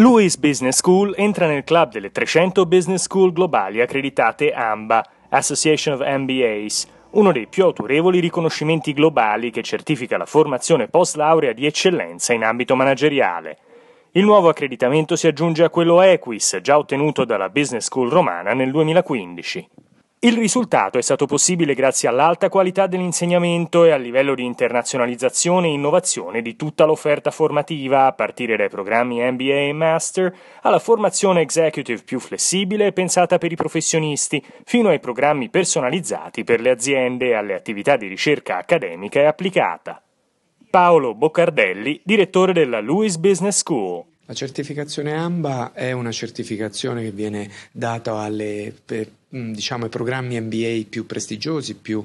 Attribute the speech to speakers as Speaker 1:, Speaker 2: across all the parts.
Speaker 1: Lewis Business School entra nel club delle 300 business school globali accreditate AMBA, Association of MBAs, uno dei più autorevoli riconoscimenti globali che certifica la formazione post laurea di eccellenza in ambito manageriale. Il nuovo accreditamento si aggiunge a quello Equis, già ottenuto dalla Business School romana nel 2015. Il risultato è stato possibile grazie all'alta qualità dell'insegnamento e al livello di internazionalizzazione e innovazione di tutta l'offerta formativa, a partire dai programmi MBA e Master, alla formazione executive più flessibile pensata per i professionisti, fino ai programmi personalizzati per le aziende e alle attività di ricerca accademica
Speaker 2: e applicata. Paolo Boccardelli, direttore della Lewis Business School. La certificazione AMBA è una certificazione che viene data alle Mm, diciamo, i programmi MBA più prestigiosi, più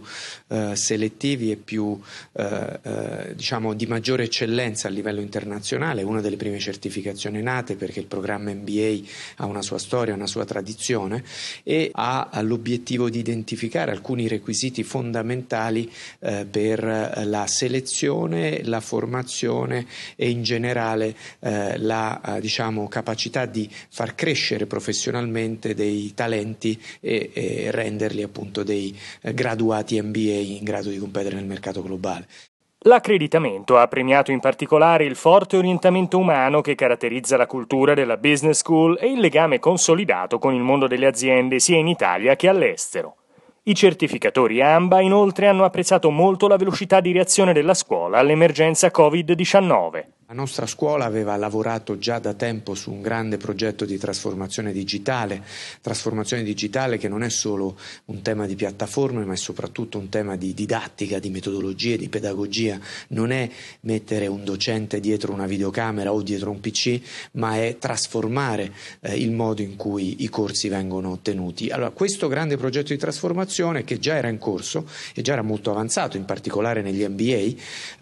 Speaker 2: eh, selettivi e più, eh, eh, diciamo, di maggiore eccellenza a livello internazionale, una delle prime certificazioni nate perché il programma MBA ha una sua storia, una sua tradizione e ha l'obiettivo di identificare alcuni requisiti fondamentali eh, per eh, la selezione, la formazione e in generale eh, la diciamo, capacità di far crescere professionalmente dei talenti e e, e renderli appunto dei eh, graduati MBA in grado di competere nel mercato globale.
Speaker 1: L'accreditamento
Speaker 2: ha premiato in particolare il forte
Speaker 1: orientamento umano che caratterizza la cultura della business school e il legame consolidato con il mondo delle aziende sia in Italia che all'estero. I certificatori AMBA inoltre hanno apprezzato molto la velocità
Speaker 2: di reazione della scuola all'emergenza Covid-19. La nostra scuola aveva lavorato già da tempo su un grande progetto di trasformazione digitale, trasformazione digitale che non è solo un tema di piattaforme, ma è soprattutto un tema di didattica, di metodologie, di pedagogia. Non è mettere un docente dietro una videocamera o dietro un PC, ma è trasformare eh, il modo in cui i corsi vengono tenuti. Allora, questo grande progetto di trasformazione che già era in corso e già era molto avanzato, in particolare negli MBA,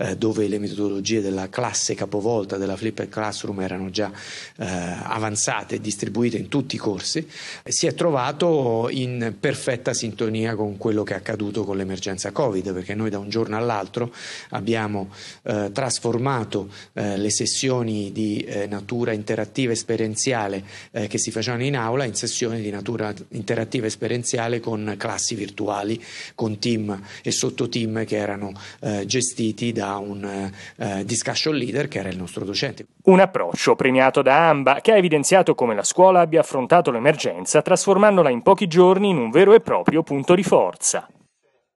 Speaker 2: eh, dove le metodologie della classe capitale capovolta della Flipped Classroom erano già eh, avanzate e distribuite in tutti i corsi, si è trovato in perfetta sintonia con quello che è accaduto con l'emergenza Covid, perché noi da un giorno all'altro abbiamo eh, trasformato eh, le sessioni di eh, natura interattiva esperienziale eh, che si facevano in aula in sessioni di natura interattiva esperienziale con classi virtuali, con team e sottoteam che erano eh, gestiti da un discussion leader che era il nostro docente.
Speaker 1: Un approccio premiato da AMBA che ha evidenziato come la scuola abbia affrontato l'emergenza trasformandola in pochi giorni in un vero e proprio punto di forza.